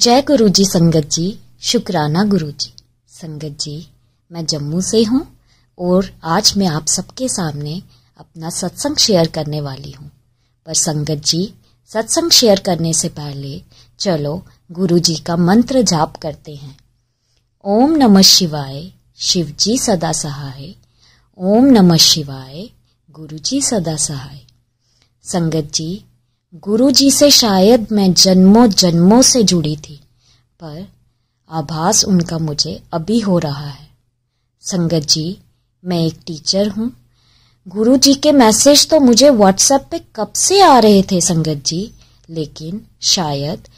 जय गुरु जी संगत जी शुक्राना गुरु जी संगत जी मैं जम्मू से हूँ और आज मैं आप सबके सामने अपना सत्संग शेयर करने वाली हूँ पर संगत जी सत्संग शेयर करने से पहले चलो गुरु जी का मंत्र जाप करते हैं ओम नमः शिवाय शिव जी सदा सहाय ओम नमः शिवाय गुरु जी सदा सहाय संगत जी गुरु जी से शायद मैं जन्मों जन्मों से जुड़ी थी पर आभास उनका मुझे अभी हो रहा है संगत जी मैं एक टीचर हूँ गुरु जी के मैसेज तो मुझे व्हाट्सएप पे कब से आ रहे थे संगत जी लेकिन शायद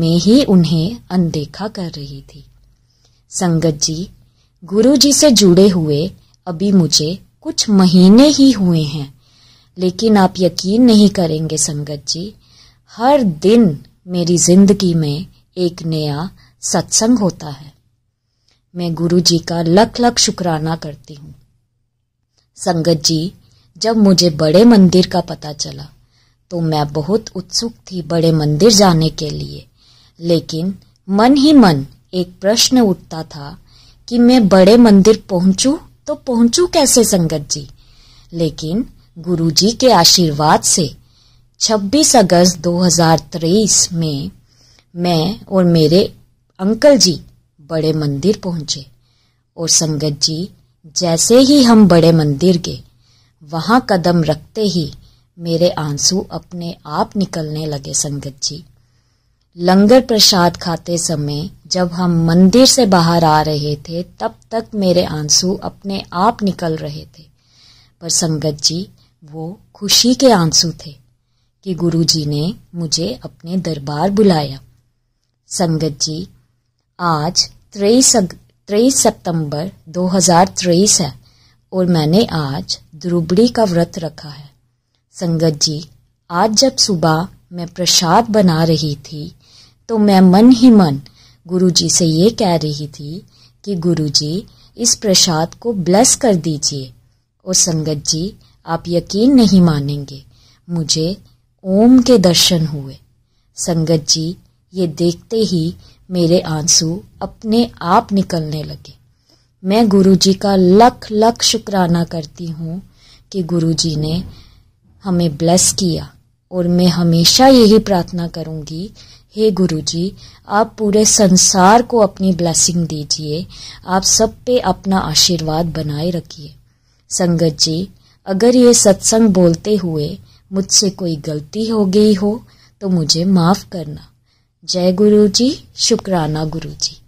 मैं ही उन्हें अनदेखा कर रही थी संगत जी गुरु जी से जुड़े हुए अभी मुझे कुछ महीने ही हुए हैं लेकिन आप यकीन नहीं करेंगे संगत जी हर दिन मेरी जिंदगी में एक नया सत्संग होता है मैं गुरु जी का लख लख शुक्राना करती हूँ संगत जी जब मुझे बड़े मंदिर का पता चला तो मैं बहुत उत्सुक थी बड़े मंदिर जाने के लिए लेकिन मन ही मन एक प्रश्न उठता था कि मैं बड़े मंदिर पहुंचू तो पहुंचू कैसे संगत जी लेकिन गुरुजी के आशीर्वाद से 26 अगस्त 2023 में मैं और मेरे अंकल जी बड़े मंदिर पहुंचे और संगत जी जैसे ही हम बड़े मंदिर गए वहां कदम रखते ही मेरे आंसू अपने आप निकलने लगे संगत जी लंगर प्रसाद खाते समय जब हम मंदिर से बाहर आ रहे थे तब तक मेरे आंसू अपने आप निकल रहे थे पर संगत जी वो खुशी के आंसू थे कि गुरुजी ने मुझे अपने दरबार बुलाया संगत जी आज तेईस तेईस सितंबर 2023 है और मैंने आज द्रुबड़ी का व्रत रखा है संगत जी आज जब सुबह मैं प्रसाद बना रही थी तो मैं मन ही मन गुरुजी से ये कह रही थी कि गुरुजी इस प्रसाद को ब्लेस कर दीजिए और संगत जी आप यकीन नहीं मानेंगे मुझे ओम के दर्शन हुए संगत जी ये देखते ही मेरे आंसू अपने आप निकलने लगे मैं गुरु जी का लख लख शुक्राना करती हूँ कि गुरु जी ने हमें ब्लेस किया और मैं हमेशा यही प्रार्थना करूँगी हे गुरु जी आप पूरे संसार को अपनी ब्लेसिंग दीजिए आप सब पे अपना आशीर्वाद बनाए रखिए संगत जी अगर ये सत्संग बोलते हुए मुझसे कोई गलती हो गई हो तो मुझे माफ़ करना जय गुरु जी शुक्राना गुरु जी